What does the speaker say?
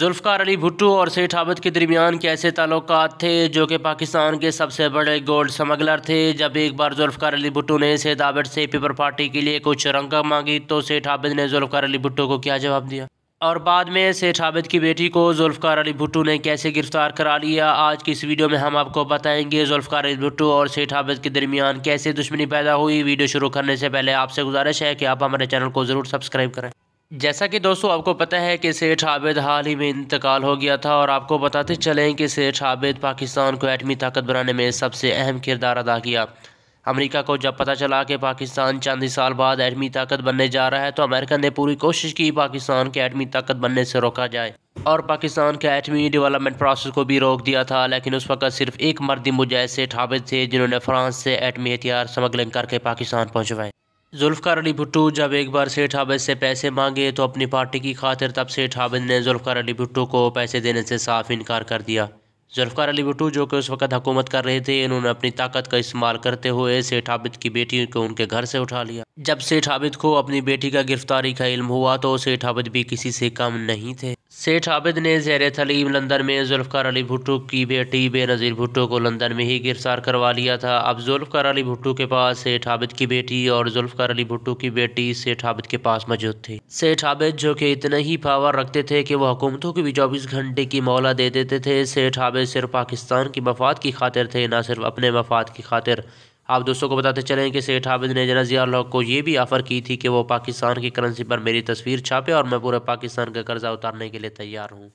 जुल्फ़ार अली भुट्टो और सेठ आबद के दरमियान कैसे ताल्लुक थे जो कि पाकिस्तान के सबसे बड़े गोल्ड स्मगलर थे जब एक बार जुल्फ़ार अली भुट्टो ने सेठ आबद से पीपल पार्टी के लिए कुछ रंगा मांगी तो सेठ आबद ने जुल्फ़ार अली भुट्टो को क्या जवाब दिया और बाद में सेठ आबद की बेटी को जुल्फ़ार अली भुट्टो ने कैसे गिरफ़्तार करा लिया आज की इस वीडियो में हम आपको बताएंगे जुल्फ़ार अली भुट्टो और सेठ आबद के दरमियान कैसे दुश्मनी पैदा हुई वीडियो शुरू करने से पहले आपसे गुजारिश है कि आप हमारे चैनल को ज़रूर सब्सक्राइब करें जैसा कि दोस्तों आपको पता है कि सेठ आबेद हाल ही में इंतकाल हो गया था और आपको बताते चलें कि सेठ आबेद पाकिस्तान को एटमी ताकत बनाने में सबसे अहम किरदार अदा किया अमेरिका को जब पता चला कि पाकिस्तान चंद साल बाद एटमी ताकत बनने जा रहा है तो अमेरिका ने पूरी कोशिश की पाकिस्तान के एटमी ताकत बनने से रोका जाए और पाकिस्तान के एटमी डेवलपमेंट प्रोसेस को भी रोक दिया था लेकिन उस वक्त सिर्फ एक मर्दी मुजाहिद सेठ आबेद थे जिन्होंने फ्रांस से एटमी हथियार स्मगलिंग करके पाकिस्तान पहुँचवाए जुल्फ़ार अली भुट्टो जब एक बार सेठ हाबिद से पैसे मांगे तो अपनी पार्टी की खातिर तब सेठ हाबिद ने जुल्फ़ार अली भुट्टो को पैसे देने से साफ इनकार कर दिया जुल्फ़ार अली भुटू जो कि उस वक्त हुकूमत कर रहे थे इन्होंने अपनी ताकत का इस्तेमाल करते हुए सेठ हाबिद की बेटी को उनके घर से उठा लिया जब सेठ हाबिद को अपनी बेटी का गिरफ्तारी का इल्म हुआ तो सेठ हाबिद भी किसी से कम नहीं थे सेठ हाबिद ने जैर तलीम लंदन में जुल्फ़ार अली भुट्टो की बेटी बेनज़ीर भुट्टो को लंदन में ही गिरफ्तार करवा लिया था अब जुल्फ़ार अली भुट्टो के पास सेठ आबिद की बेटी और जुल्फ़ार अली भुट्टो की बेटी सेठ हाबिद के पास मौजूद थी सेठ हाबिद जो कि इतना ही पावर रखते थे कि वह हुकूमतों को भी चौबीस घंटे की मौला दे देते थे सेठ हाबिद में सिर्फ पाकिस्तान की मफाद की खातिर थे ना सिर्फ अपने मफाद की खातिर आप दोस्तों को बताते चलें कि सेठ हामिद ने जना जिया को ये भी ऑफ़र की थी कि वो पाकिस्तान की करेंसी पर मेरी तस्वीर छापे और मैं पूरे पाकिस्तान का कर्जा उतारने के लिए तैयार हूँ